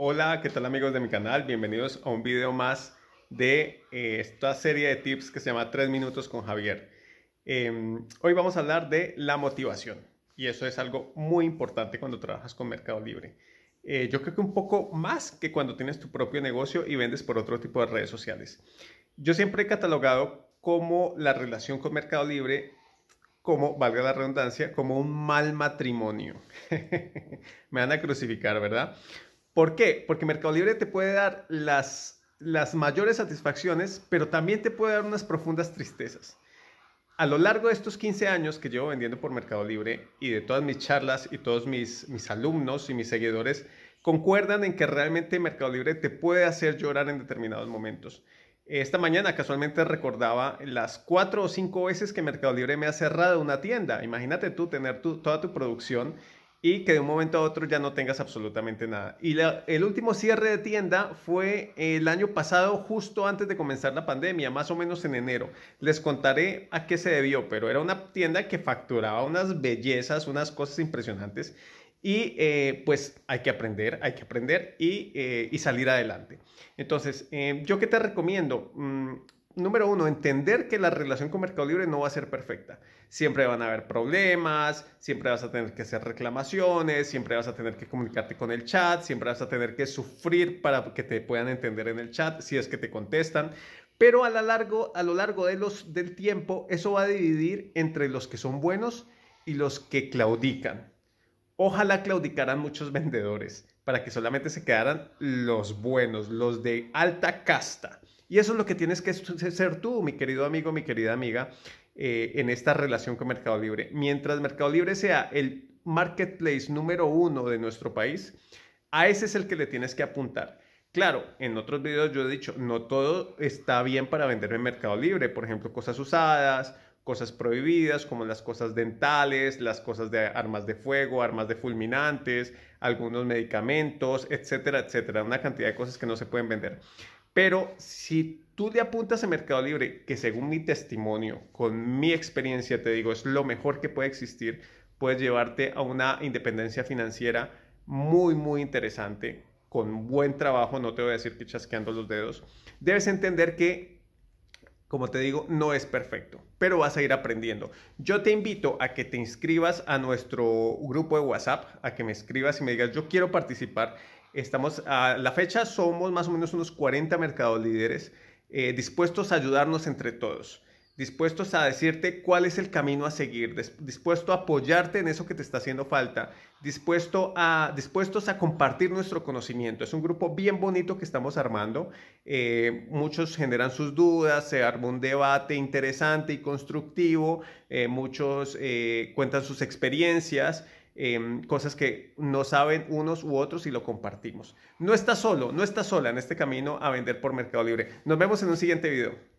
Hola, ¿qué tal amigos de mi canal? Bienvenidos a un video más de eh, esta serie de tips que se llama Tres minutos con Javier. Em, hoy vamos a hablar de la motivación y eso es algo muy importante cuando trabajas con Mercado Libre. Eh, yo creo que un poco más que cuando tienes tu propio negocio y vendes por otro tipo de redes sociales. Yo siempre he catalogado como la relación con Mercado Libre como, valga la redundancia, como un mal matrimonio. Me van a crucificar, ¿verdad? ¿Por qué? Porque Mercado Libre te puede dar las, mayores satisfacciones, pero también te puede dar unas profundas tristezas. A lo largo de estos 15 años que llevo vendiendo por Mercado Libre y de todas mis charlas y todos mis, mis alumnos y mis seguidores, concuerdan en que realmente Mercado Libre te puede hacer llorar en determinados momentos. Esta mañana casualmente recordaba las cuatro o cinco veces que Mercado Libre me ha cerrado una tienda. Imagínate tú tener toda tu producción y que de un momento a otro ya no tengas absolutamente nada. Y el último cierre de tienda fue el año pasado, justo antes de comenzar la pandemia, más o menos en enero. Les contaré a qué se debió, pero era una tienda que facturaba unas bellezas, unas cosas impresionantes. Y eh, pues hay que aprender, hay que aprender y, eh, salir adelante. Entonces, eh, ¿yo qué te recomiendo? Mm, número uno, entender que la relación con Mercado Libre no va a ser perfecta. Siempre van a haber problemas, siempre vas a tener que hacer reclamaciones, siempre vas a tener que comunicarte con el chat, siempre vas a tener que sufrir para que te puedan entender en el chat si es que te contestan. Pero a, largo, a lo largo de los, del tiempo, eso va a dividir entre los que son buenos y los que claudican. Ojalá claudicaran muchos vendedores para que solamente se quedaran los buenos, los de alta casta. Y eso es lo que tienes que ser tú, mi querido amigo, mi querida amiga, eh, en esta relación con Mercado Libre. Mientras Mercado Libre sea el marketplace número uno de nuestro país, a ese es el que le tienes que apuntar. Claro, en otros videos yo he dicho, no todo está bien para vender en Mercado Libre, por ejemplo, cosas usadas, cosas prohibidas como las cosas dentales, las cosas de armas de fuego, armas de fulminantes, algunos medicamentos, etcétera, etcétera, una cantidad de cosas que no se pueden vender. Pero si tú te apuntas a Mercado Libre, que según mi testimonio, con mi experiencia, te digo, es lo mejor que puede existir, puedes llevarte a una independencia financiera muy, muy interesante, con buen trabajo, no te voy a decir que chasqueando los dedos, debes entender que como te digo, no es perfecto, pero vas a ir aprendiendo. Yo te invito a que te inscribas a nuestro grupo de WhatsApp, a que me escribas y me digas, yo quiero participar. Estamos a la fecha, somos más o menos unos 40 mercados líderes eh, dispuestos a ayudarnos entre todos dispuestos a decirte cuál es el camino a seguir, dispuesto a apoyarte en eso que te está haciendo falta, dispuesto a, dispuestos a compartir nuestro conocimiento. Es un grupo bien bonito que estamos armando. Eh, muchos generan sus dudas, se arma un debate interesante y constructivo, eh, muchos eh, cuentan sus experiencias. Em, cosas que no saben unos u otros y lo compartimos. No estás solo, no estás sola en este camino a vender por Mercado Libre. Nos vemos en un siguiente video.